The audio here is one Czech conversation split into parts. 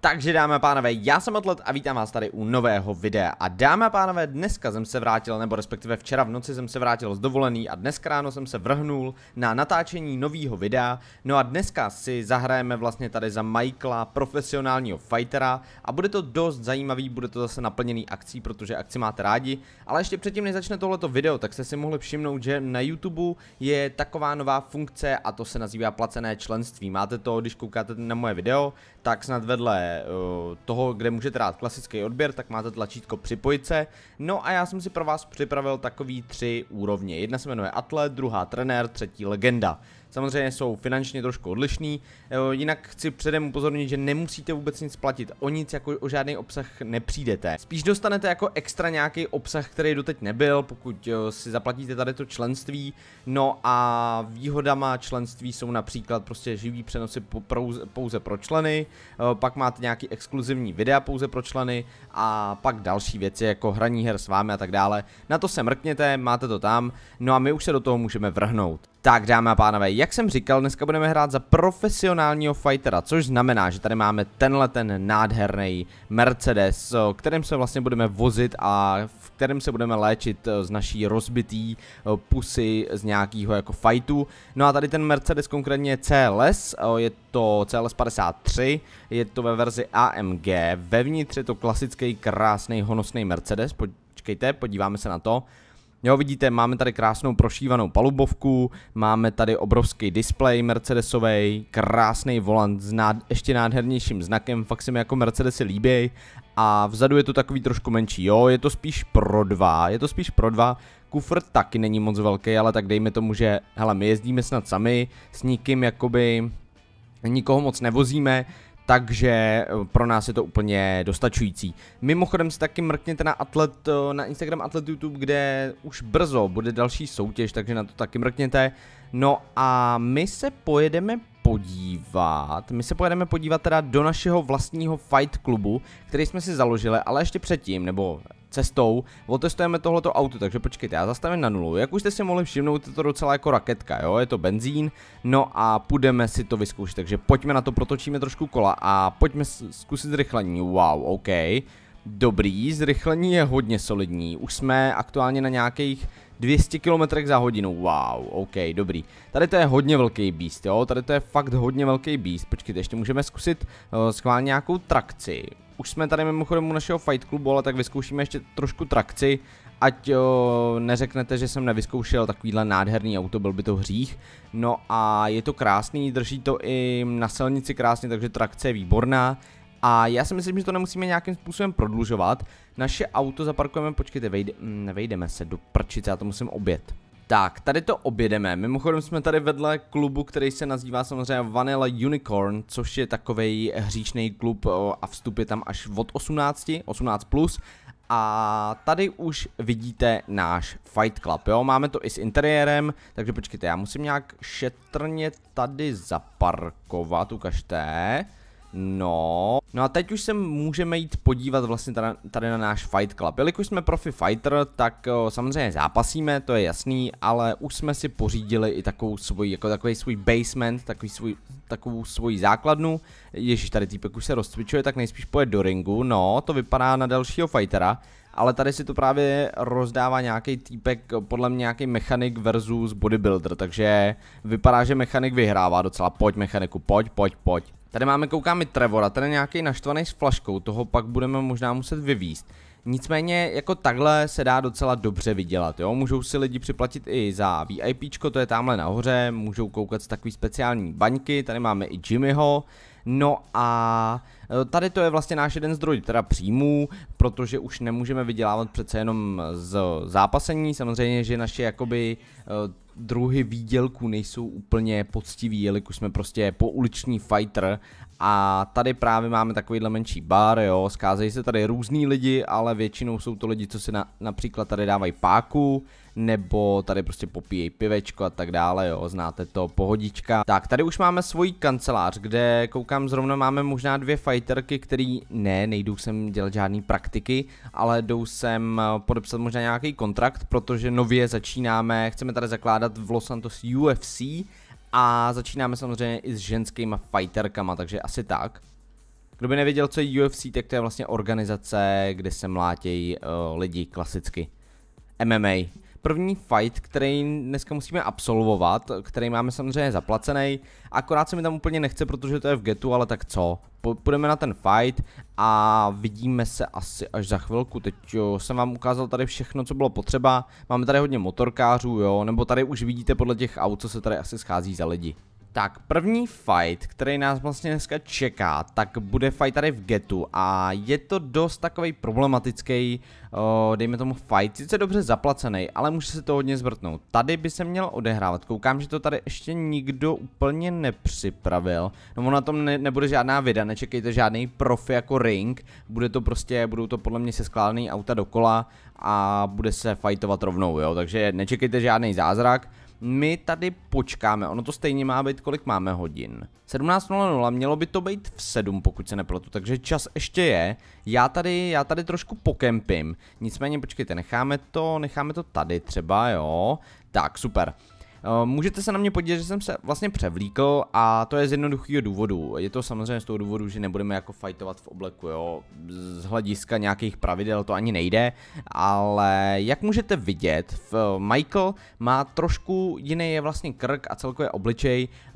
Takže dámy a pánové, já jsem Atlet a vítám vás tady u nového videa. A dámy a pánové, dneska jsem se vrátil, nebo respektive včera v noci jsem se vrátil z dovolený a dneska ráno jsem se vrhnul na natáčení nového videa. No a dneska si zahrajeme vlastně tady za Michaela, profesionálního fightera a bude to dost zajímavý, bude to zase naplněný akcí, protože akci máte rádi. Ale ještě předtím, než začne tohleto video, tak jste si mohli všimnout, že na YouTube je taková nová funkce a to se nazývá placené členství. Máte to, když koukáte na moje video, tak snad vedle eh, toho, kde můžete dát klasický odběr, tak máte tlačítko připojit se. No a já jsem si pro vás připravil takový tři úrovně. Jedna se jmenuje atlet, druhá trenér, třetí legenda. Samozřejmě jsou finančně trošku odlišný. Eh, jinak chci předem upozornit, že nemusíte vůbec nic platit. O nic jako o žádný obsah nepřijdete. Spíš dostanete jako extra nějaký obsah, který doteď nebyl, pokud si zaplatíte tady to členství. No a výhodama členství jsou například prostě živý přenosy pouze pro členy, eh, pak máte nějaký exkluzivní videa pouze pro členy a pak další věci jako hraní her s vámi a tak dále. Na to se mrkněte, máte to tam, no a my už se do toho můžeme vrhnout. Tak dámy a pánové, jak jsem říkal, dneska budeme hrát za profesionálního fightera, což znamená, že tady máme tenhle ten nádherný Mercedes, eh, kterým se vlastně budeme vozit a v kterém se budeme léčit eh, z naší rozbitý eh, pusy z nějakého jako fightu. No a tady ten Mercedes konkrétně je CLS, je to CLS 53, je to ve verzi AMG, vevnitř je to klasický krásný honosný Mercedes, počkejte, podíváme se na to. Jo, vidíte, máme tady krásnou prošívanou palubovku, máme tady obrovský displej Mercedesový, krásný volant s nád, ještě nádhernějším znakem, fakt se mi jako Mercedesy líbí a vzadu je to takový trošku menší, jo, je to spíš pro dva, je to spíš pro dva, kufr taky není moc velký, ale tak dejme tomu, že hele, my jezdíme snad sami, s nikým jakoby nikoho moc nevozíme, takže eh, pro nás je to úplně dostačující. Mimochodem si taky mrkněte na atlet, eh, na Instagram atlet YouTube, kde už brzo bude další soutěž, takže na to taky mrkněte. No a my se pojedeme podívat, my se pojedeme podívat teda do našeho vlastního fight klubu, který jsme si založili, ale ještě předtím, nebo cestou, otestujeme tohleto auto, takže počkejte, já zastavím na nulu. Jak už jste si mohli všimnout, je to docela jako raketka, jo, je to benzín, no a půjdeme si to vyzkoušet, takže pojďme na to, protočíme trošku kola a pojďme zkusit zrychlení, wow, ok. Dobrý, zrychlení je hodně solidní, už jsme aktuálně na nějakých 200 km za hodinu, wow, ok, dobrý. Tady to je hodně velký beast, jo, tady to je fakt hodně velký beast, počkejte, ještě můžeme zkusit uh, schválně nějakou trakci, už jsme tady mimochodem u našeho Fight Clubu, ale tak vyzkoušíme ještě trošku trakci, ať o, neřeknete, že jsem nevyzkoušel takovýhle nádherný auto, byl by to hřích. No a je to krásný, drží to i na silnici krásně, takže trakce je výborná. A já si myslím, že to nemusíme nějakým způsobem prodlužovat. Naše auto zaparkujeme, počkejte, vejde, mm, nevejdeme se do prčice, já to musím obět. Tak, tady to objedeme. Mimochodem jsme tady vedle klubu, který se nazývá samozřejmě Vanilla Unicorn, což je takový hříčný klub a vstup je tam až od 18, 18+. Plus. A tady už vidíte náš Fight Club, jo, máme to i s interiérem, takže počkejte, já musím nějak šetrně tady zaparkovat, ukažte. No, no a teď už se můžeme jít podívat vlastně tady, tady na náš Fight Club. Jelikož jsme profi fighter, tak o, samozřejmě zápasíme, to je jasný, ale už jsme si pořídili i takovou svůj, jako takový svůj basement, takový svůj, takovou svoji základnu. Ježíš, tady týpek už se rozcvičuje, tak nejspíš pojede do ringu, no, to vypadá na dalšího fightera. Ale tady si to právě rozdává nějaký týpek, podle mě nějaký mechanik versus bodybuilder, takže vypadá, že mechanik vyhrává docela. Pojď mechaniku, pojď, pojď, pojď. Tady máme, koukáme Trevora, tady nějaký naštvaný s flaškou, toho pak budeme možná muset vyvíst. Nicméně jako takhle se dá docela dobře vydělat, jo, můžou si lidi připlatit i za VIPčko, to je tamhle nahoře, můžou koukat z takový speciální baňky, tady máme i Jimmyho, No a e, tady to je vlastně náš jeden zdroj teda příjmů, protože už nemůžeme vydělávat přece jenom z zápasení, samozřejmě, že naše jakoby e, druhy výdělků nejsou úplně poctivý, jelikož jsme prostě pouliční fighter a tady právě máme takovýhle menší bar, jo, skázejí se tady různý lidi, ale většinou jsou to lidi, co si na, například tady dávají páku, nebo tady prostě popíjejí pivečko a tak dále, jo, znáte to, pohodička. Tak, tady už máme svůj kancelář, kde koukám zrovna máme možná dvě fighterky, který ne, nejdou sem dělat žádný praktiky, ale jdou sem eh, podepsat možná nějaký kontrakt, protože nově začínáme, chceme tady zakládat v Los Santos UFC, a začínáme samozřejmě i s ženskýma fighterkama, takže asi tak. Kdo by nevěděl, co je UFC, tak to je vlastně organizace, kde se mlátějí uh, lidi klasicky. MMA první fight, který dneska musíme absolvovat, který máme samozřejmě zaplacený. Akorát se mi tam úplně nechce, protože to je v getu, ale tak co? Půjdeme na ten fight a vidíme se asi až za chvilku. Teď jo, jsem vám ukázal tady všechno, co bylo potřeba. Máme tady hodně motorkářů, jo, nebo tady už vidíte podle těch aut, co se tady asi schází za lidi. Tak první fight, který nás vlastně dneska čeká, tak bude fight tady v getu a je to dost takový problematický, o, eh, dejme tomu fight, sice dobře zaplacený, ale může se to hodně zvrtnout. Tady by se měl odehrávat, koukám, že to tady ještě nikdo úplně nepřipravil, no na tom ne nebude žádná vida, nečekejte žádný profi jako ring, bude to prostě, budou to podle mě seskládaný auta dokola a bude se fightovat rovnou, jo, takže nečekejte žádný zázrak, my tady počkáme, ono to stejně má být, kolik máme hodin. 17.00, mělo by to být v 7, pokud se nepletu, takže čas ještě je. Já tady, já tady trošku pokempím, nicméně počkejte, necháme to, necháme to tady třeba, jo. Tak, super. Eh, můžete se na mě podívat, že jsem se vlastně převlíkl a to je z jednoduchého důvodu. Je to samozřejmě z toho důvodu, že nebudeme jako fightovat v obleku, jo. Z hlediska nějakých pravidel to ani nejde, ale jak můžete vidět, Michael má trošku jiný je vlastně krk a celkově obličej, eh,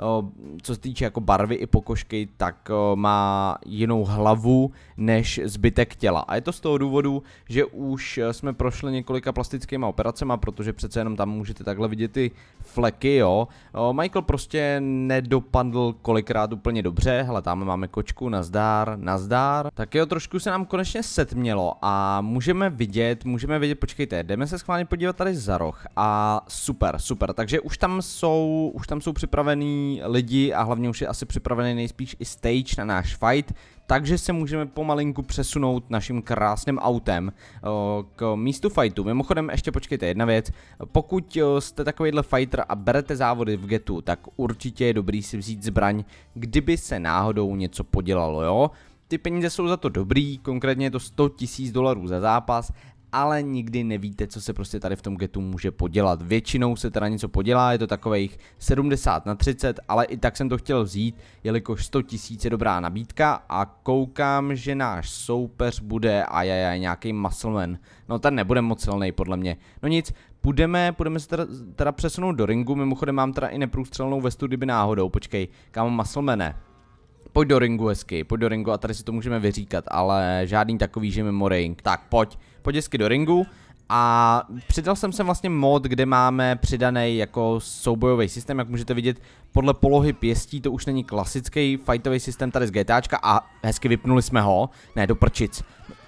co se týče jako barvy i pokožky, tak eh, má jinou hlavu než zbytek těla. A je to z toho důvodu, že už jsme prošli několika plastickýma operacemi, protože přece jenom tam můžete takhle vidět ty fl fleky, jo. Michael prostě nedopadl kolikrát úplně dobře, hele tam máme kočku, nazdár, nazdár. Tak jo, trošku se nám konečně setmělo a můžeme vidět, můžeme vidět, počkejte, jdeme se schválně podívat tady za roh a super, super, takže už tam jsou, už tam jsou připravený lidi a hlavně už je asi připravený nejspíš i stage na náš fight, takže se můžeme pomalinku přesunout naším krásným autem eh, k místu fightu. Mimochodem ještě počkejte jedna věc, pokud eh, jste takovýhle fighter a berete závody v getu, tak určitě je dobrý si vzít zbraň, kdyby se náhodou něco podělalo, jo? ty peníze jsou za to dobrý, konkrétně je to 100 000 dolarů za zápas ale nikdy nevíte, co se prostě tady v tom getu může podělat. Většinou se teda něco podělá, je to takových 70 na 30, ale i tak jsem to chtěl vzít, jelikož 100 tisíc je dobrá nabídka a koukám, že náš soupeř bude a je nějaký muscleman. No ten nebude moc silný podle mě. No nic, půjdeme, půjdeme se teda, teda přesunout do ringu, mimochodem mám teda i neprůstřelnou vestu, kdyby náhodou, počkej, kámo muscleman pojď do ringu hezky, pojď do ringu a tady si to můžeme vyříkat, ale žádný takový, že mimo ring. Tak pojď, pojď hezky do ringu, a přidal jsem sem vlastně mod, kde máme přidaný jako soubojový systém, jak můžete vidět, podle polohy pěstí to už není klasický fightový systém tady z GTAčka a hezky vypnuli jsme ho. Ne, do prčic.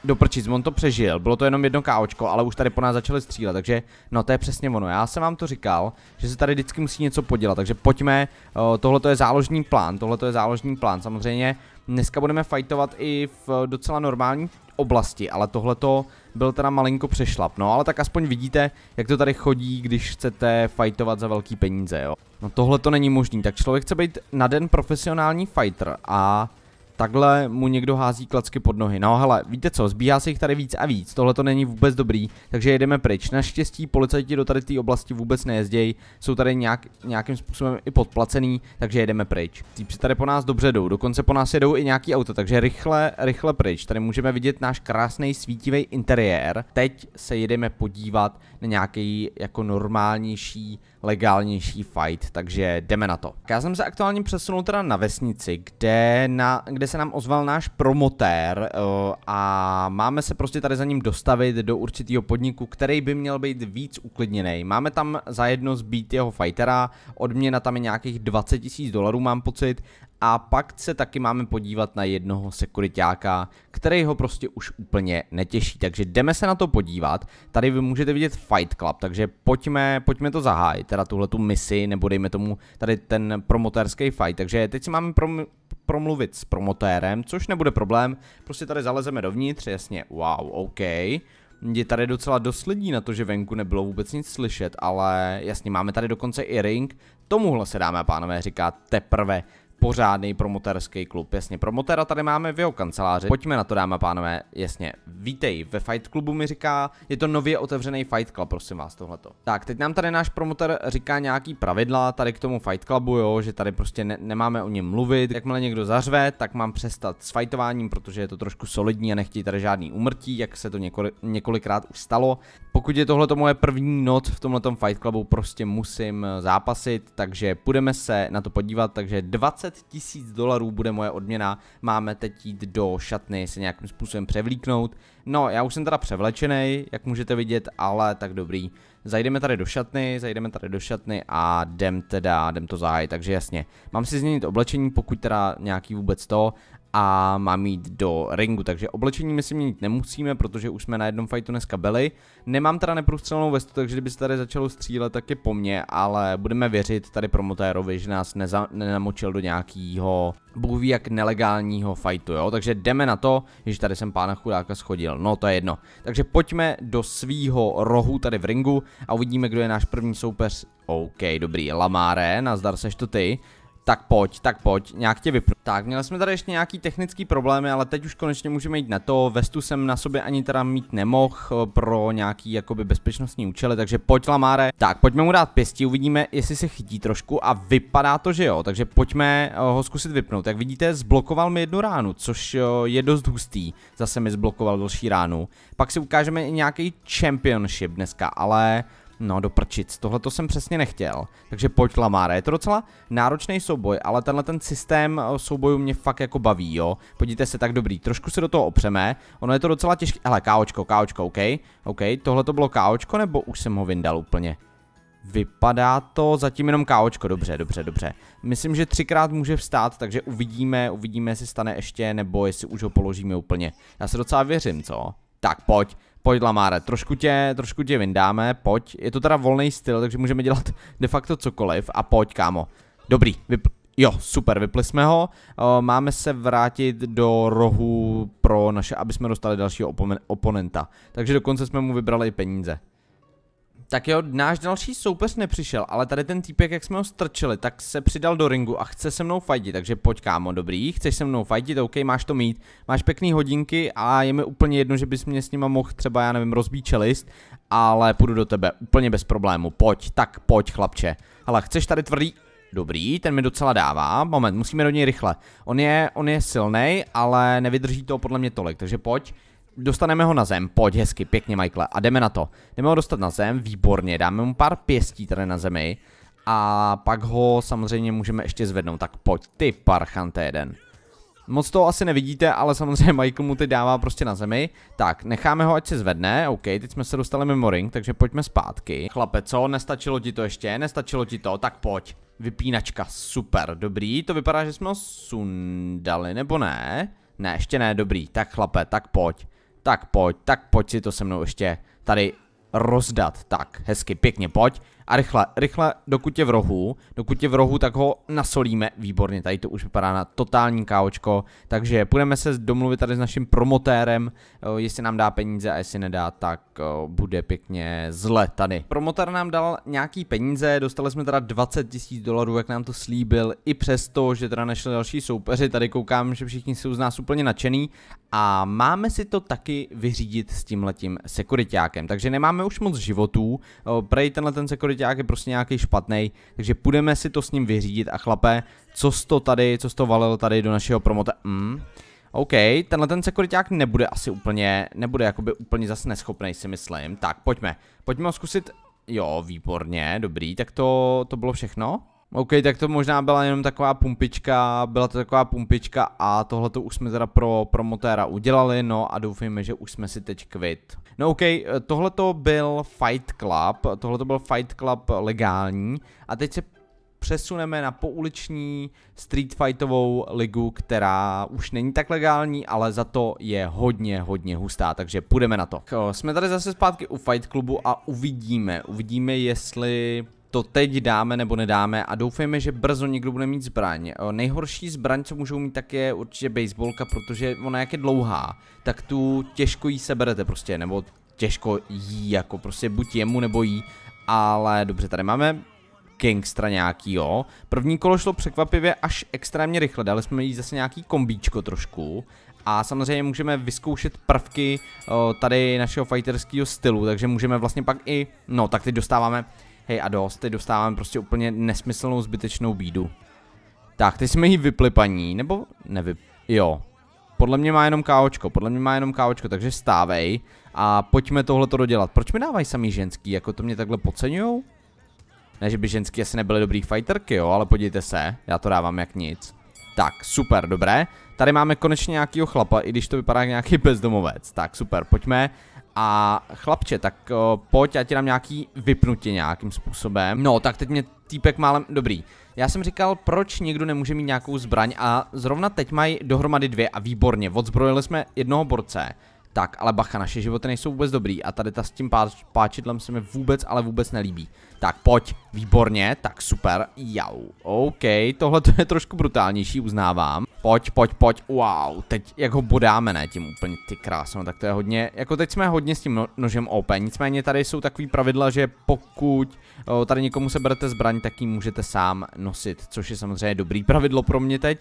Do prčic, on to přežil, bylo to jenom jedno káočko, ale už tady po nás začali střílet, takže no to je přesně ono. Já jsem vám to říkal, že se tady vždycky musí něco podělat, takže pojďme, eh, tohle je záložní plán, tohle je záložní plán, samozřejmě Dneska budeme fightovat i v docela normální oblasti, ale tohle to byl teda malinko přešlap, no ale tak aspoň vidíte, jak to tady chodí, když chcete fightovat za velký peníze, jo. No tohle to není možný, tak člověk chce být na den profesionální fighter a takhle mu někdo hází klacky pod nohy. No hele, víte co, zbíhá se jich tady víc a víc, tohle to není vůbec dobrý, takže jedeme pryč. Naštěstí policajti do tady té oblasti vůbec nejezdějí, jsou tady nějak, nějakým způsobem i podplacený, takže jedeme pryč. Týpci tady po nás dobře jdou, dokonce po nás jedou i nějaký auto, takže rychle, rychle pryč. Tady můžeme vidět náš krásný svítivý interiér. Teď se jedeme podívat na nějaký jako normálnější legálnější fight, takže jdeme na to. Já jsem se aktuálně přesunul teda na vesnici, kde, na, kde se nám ozval náš promotér uh, a máme se prostě tady za ním dostavit do určitého podniku, který by měl být víc uklidněný. Máme tam zajedno zbít jeho fightera, odměna tam je nějakých 20 000 dolarů mám pocit a pak se taky máme podívat na jednoho sekuritáka, který ho prostě už úplně netěší. Takže jdeme se na to podívat. Tady vy můžete vidět Fight Club, takže pojďme, pojďme to zahájit, teda tuhle tu misi, nebo dejme tomu tady ten promotérský fight. Takže teď si máme prom- promluvit s promotérem, což nebude problém. Prostě tady zalezeme dovnitř, jasně, wow, OK. Je tady docela dost lidí na to, že venku nebylo vůbec nic slyšet, ale jasně, máme tady dokonce i ring. Tomuhle se dáme, pánové, říká teprve pořádný promoterský klub. Jasně, promotera tady máme v jeho kanceláři. Pojďme na to, dáma pánové. Jasně, vítej, ve Fight Clubu mi říká, je to nově otevřený Fight Club, prosím vás, tohleto. Tak, teď nám tady náš promoter říká nějaký pravidla tady k tomu Fight Clubu, jo, že tady prostě ne- nemáme o něm mluvit. Jakmile někdo zařve, tak mám přestat s fightováním, protože je to trošku solidní a nechtějí tady žádný umrtí, jak se to několik- několikrát už stalo. Pokud je tohle moje první noc v tomhle Fight Clubu, prostě musím eh, zápasit, takže půjdeme se na to podívat, takže 20 20 tisíc dolarů bude moje odměna, máme teď jít do šatny se nějakým způsobem převlíknout. No, já už jsem teda převlečený, jak můžete vidět, ale tak dobrý. Zajdeme tady do šatny, zajdeme tady do šatny a jdem teda, jdem to zahájit, takže jasně. Mám si změnit oblečení, pokud teda nějaký vůbec to a mám jít do ringu, takže oblečení my si měnit nemusíme, protože už jsme na jednom fightu dneska byli. Nemám teda neprůstřelnou vestu, takže kdyby se tady začalo střílet, tak je po mně, ale budeme věřit tady promotérovi, že nás neza- nenamočil do nějakého bůh ví jak nelegálního fightu, jo, takže jdeme na to, že tady jsem pána chudáka schodil, no to je jedno. Takže pojďme do svýho rohu tady v ringu a uvidíme, kdo je náš první soupeř. OK, dobrý, Lamáre, nazdar seš to ty. Tak pojď, tak pojď, nějak tě vypnu. Tak, měli jsme tady ještě nějaký technický problémy, ale teď už konečně můžeme jít na to. Vestu jsem na sobě ani teda mít nemohl eh, pro nějaký jakoby bezpečnostní účely, takže pojď Lamáre. Tak, pojďme mu dát pěstí, uvidíme, jestli se chytí trošku a vypadá to, že jo, takže pojďme eh, ho zkusit vypnout. Jak vidíte, zblokoval mi jednu ránu, což eh, je dost hustý. Zase mi zblokoval další ránu. Pak si ukážeme nějaký championship dneska, ale No do prčic, tohle to jsem přesně nechtěl. Takže pojď Lamára, je to docela náročný souboj, ale tenhle ten systém eh, soubojů mě fakt jako baví, jo. Podívejte se, tak dobrý, trošku se do toho opřeme, ono je to docela těžké, hele káočko, káočko, OK, OK, tohle to bylo káočko nebo už jsem ho vyndal úplně? Vypadá to zatím jenom káočko, dobře, dobře, dobře. Myslím, že třikrát může vstát, takže uvidíme, uvidíme, jestli stane ještě, nebo jestli už ho položíme úplně. Já se docela věřím, co? Tak pojď, Pojď Lamáre, trošku tě, trošku tě vyndáme, pojď. Je to teda volný styl, takže můžeme dělat de facto cokoliv a pojď kámo. Dobrý, vypl... Jo, super, vypli jsme ho. Eh, máme se vrátit do rohu pro naše, aby jsme dostali dalšího oponenta. Takže dokonce jsme mu vybrali i peníze. Tak jo, náš další soupeř nepřišel, ale tady ten týpek, jak jsme ho strčili, tak se přidal do ringu a chce se mnou fajtit, takže pojď kámo, dobrý, chceš se mnou fajtit, ok, máš to mít, máš pěkný hodinky a je mi úplně jedno, že bys mě s nima mohl třeba, já nevím, rozbít čelist, ale půjdu do tebe, úplně bez problému, pojď, tak pojď chlapče. ale chceš tady tvrdý, Dobrý, ten mi docela dává. Moment, musíme do něj rychle. On je, on je silný, ale nevydrží to podle mě tolik, takže pojď. Dostaneme ho na zem, pojď hezky, pěkně Michael, a jdeme na to. Jdeme ho dostat na zem, výborně, dáme mu pár pěstí tady na zemi a pak ho samozřejmě můžeme ještě zvednout, tak pojď ty parchante jeden. Moc toho asi nevidíte, ale samozřejmě Michael mu teď dává prostě na zemi. Tak, necháme ho, ať se zvedne, OK, teď jsme se dostali mimo ring, takže pojďme zpátky. Chlape, co, nestačilo ti to ještě, nestačilo ti to, tak pojď. Vypínačka, super, dobrý, to vypadá, že jsme ho sundali, nebo ne? Ne, ještě ne, dobrý, tak chlape, tak pojď. Tak pojď, tak pojď si to se mnou ještě tady rozdat. Tak, hezky, pěkně, pojď a rychle, rychle, dokud je v rohu, dokud je v rohu, tak ho nasolíme, výborně, tady to už vypadá na totální káočko, takže půjdeme se domluvit tady s naším promotérem, eh, jestli nám dá peníze a jestli nedá, tak eh, bude pěkně zle tady. Promotér nám dal nějaký peníze, dostali jsme teda 20 tisíc dolarů, jak nám to slíbil, i přesto, že teda nešli další soupeři, tady koukám, že všichni jsou z nás úplně nadšený a máme si to taky vyřídit s tímhletím sekuritákem, takže nemáme už moc životů, eh, prej tenhle ten sekuritá protiák je prostě nějaký špatný, takže půjdeme si to s ním vyřídit a chlape, co jsi to tady, co jsi to valil tady do našeho promota, mm. OK, tenhle ten sekuriták nebude asi úplně, nebude jakoby úplně zase neschopný si myslím, tak pojďme, pojďme ho zkusit, jo výborně, dobrý, tak to, to bylo všechno, OK, tak to možná byla jenom taková pumpička, byla to taková pumpička a tohle to už jsme teda pro promotéra udělali, no a doufejme, že už jsme si teď kvit. No OK, tohle to byl Fight Club, tohle to byl Fight Club legální a teď se přesuneme na pouliční street fightovou ligu, která už není tak legální, ale za to je hodně, hodně hustá, takže půjdeme na to. Jsme tady zase zpátky u Fight Clubu a uvidíme, uvidíme jestli to teď dáme nebo nedáme a doufejme, že brzo někdo bude mít zbraň. Eh, nejhorší zbraň, co můžou mít, tak je určitě baseballka, protože ona jak je dlouhá, tak tu těžko jí seberete prostě, nebo těžko jí jako prostě buď jemu nebo jí, ale dobře, tady máme Kingstra jo První kolo šlo překvapivě až extrémně rychle, dali jsme jí zase nějaký kombíčko trošku. A samozřejmě můžeme vyzkoušet prvky o, eh, tady našeho fighterského stylu, takže můžeme vlastně pak i, no tak teď dostáváme Hej a dost, teď dostávám prostě úplně nesmyslnou zbytečnou bídu. Tak, teď jsme jí vypli paní, nebo nevyp... Jo. Podle mě má jenom káočko, podle mě má jenom káočko, takže stávej a pojďme tohleto dodělat. Proč mi dávají samý ženský, jako to mě takhle podceňujou? Ne, že by ženský asi nebyly dobrý fighterky, jo, ale podívejte se, já to dávám jak nic. Tak, super, dobré. Tady máme konečně nějakýho chlapa, i když to vypadá jak nějaký bezdomovec. Tak, super, pojďme. A chlapče, tak o, pojď, já ti dám nějaký vypnutí nějakým způsobem. No, tak teď mě týpek málem... Dobrý. Já jsem říkal, proč někdo nemůže mít nějakou zbraň a zrovna teď mají dohromady dvě a výborně. Odzbrojili jsme jednoho borce. Tak, ale bacha, naše životy nejsou vůbec dobrý a tady ta s tím páč, páčidlem se mi vůbec, ale vůbec nelíbí. Tak, pojď, výborně, tak super, jau, OK, tohle to je trošku brutálnější, uznávám. Pojď, pojď, pojď, wow, teď jak ho bodáme, ne, tím úplně, ty krásno, tak to je hodně, jako teď jsme hodně s tím no, nožem OP, nicméně tady jsou takový pravidla, že pokud o, tady někomu se berete zbraň, tak ji můžete sám nosit, což je samozřejmě dobrý pravidlo pro mě teď,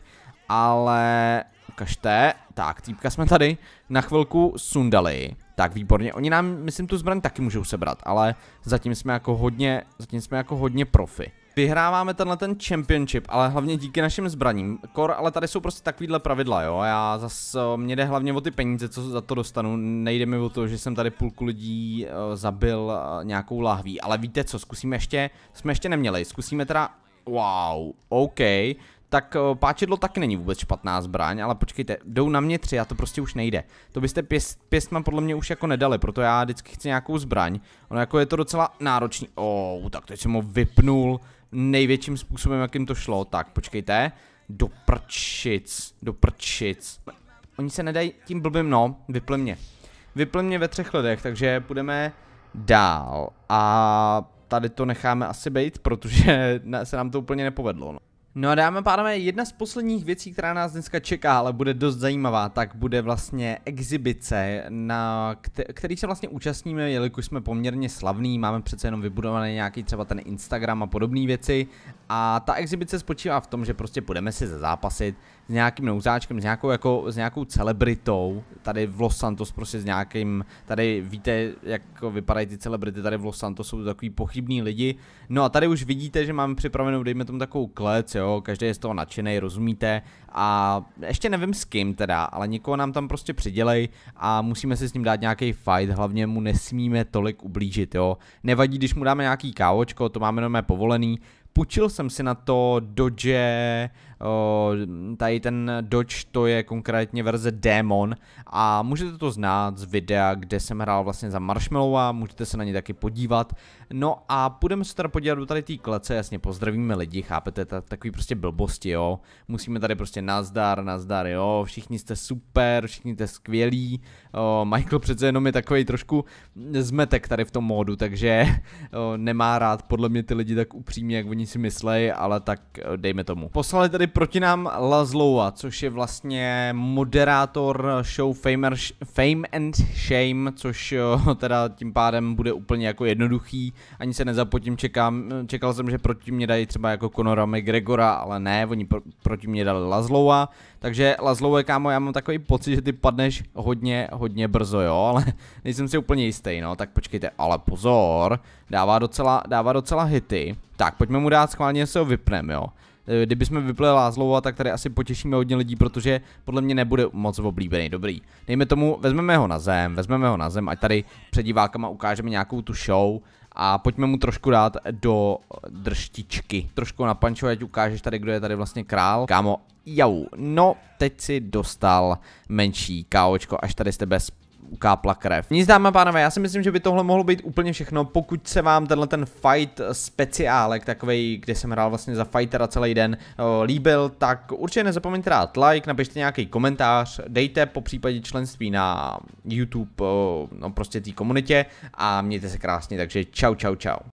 ale Ukažte. Tak, týpka jsme tady na chvilku sundali. Tak, výborně. Oni nám, myslím, tu zbraň taky můžou sebrat, ale zatím jsme jako hodně, zatím jsme jako hodně profi. Vyhráváme tenhle ten championship, ale hlavně díky našim zbraním. Kor, ale tady jsou prostě takovýhle pravidla, jo. Já zase, eh, mě jde hlavně o ty peníze, co za to dostanu. Nejde mi o to, že jsem tady půlku lidí uh, zabil uh, nějakou lahví. Ale víte co, zkusíme ještě, jsme ještě neměli. Zkusíme teda Wow, OK tak eh, páčidlo taky není vůbec špatná zbraň, ale počkejte, jdou na mě tři a to prostě už nejde. To byste pěst, pěstma podle mě už jako nedali, proto já vždycky chci nějakou zbraň. Ono jako je to docela náročný. Oh, tak teď jsem ho vypnul největším způsobem, jakým to šlo. Tak, počkejte. Do prčic, do prčic. Oni se nedají tím blbým, no, vypl mě. Vypl mě ve třech lidech, takže půjdeme dál. A tady to necháme asi být, protože se nám to úplně nepovedlo. No. No a dáme pánové, jedna z posledních věcí, která nás dneska čeká, ale bude dost zajímavá, tak bude vlastně exibice, na který se vlastně účastníme, jelikož jsme poměrně slavní, máme přece jenom vybudovaný nějaký třeba ten Instagram a podobné věci. A ta exibice spočívá v tom, že prostě budeme si zápasit, s nějakým nouzáčkem, s nějakou, jako, s nějakou celebritou, tady v Los Santos prostě s nějakým, tady víte, jak vypadají ty celebrity, tady v Los Santos jsou to takový pochybní lidi, no a tady už vidíte, že máme připravenou, dejme tomu takovou klec, jo, každý je z toho nadšený, rozumíte, a ještě nevím s kým teda, ale někoho nám tam prostě přidělej a musíme si s ním dát nějaký fight, hlavně mu nesmíme tolik ublížit, jo, nevadí, když mu dáme nějaký kávočko, to máme jenom povolený, Půjčil jsem si na to Dodge, tady ten Dodge to je konkrétně verze Demon a můžete to znát z videa, kde jsem hrál vlastně za a můžete se na ně taky podívat. No a půjdeme se teda podívat do tady té klece, jasně pozdravíme lidi, chápete, to takový prostě blbosti, jo. Musíme tady prostě nazdar, nazdar, jo, všichni jste super, všichni jste skvělí. O, Michael přece jenom je takový trošku zmetek tady v tom módu, takže o, nemá rád podle mě ty lidi tak upřímně, jak oni všichni si myslej, ale tak eh, dejme tomu. Poslali tady proti nám Lazloua, což je vlastně moderátor show Famer, Fame and Shame, což eh, teda tím pádem bude úplně jako jednoduchý, ani se nezapotím, čekám, eh, čekal jsem, že proti mě dají třeba jako Conora McGregora, ale ne, oni pro, proti mě dali Lazloua, takže Lazloua, kámo, já mám takový pocit, že ty padneš hodně, hodně brzo, jo, ale nejsem si úplně jistý, no, tak počkejte, ale pozor, dává docela, dává docela hity, tak, pojďme mu dát schválně, se ho vypneme, jo. E, Kdyby jsme vypli Lázlova, tak tady asi potěšíme hodně lidí, protože podle mě nebude moc oblíbený. Dobrý. Dejme tomu, vezmeme ho na zem, vezmeme ho na zem, ať tady před divákama ukážeme nějakou tu show a pojďme mu trošku dát do drštičky. Trošku napančovat, ať ukážeš tady, kdo je tady vlastně král. Kámo, jau, no teď si dostal menší káočko, až tady z tebe ukápla krev. Nic dámy pánové, já si myslím, že by tohle mohlo být úplně všechno, pokud se vám tenhle ten fight speciálek, takovej, kde jsem hrál vlastně za fightera celý den, líbil, tak určitě nezapomeňte dát like, napište nějaký komentář, dejte po případě členství na YouTube, no prostě té komunitě a mějte se krásně, takže čau čau čau.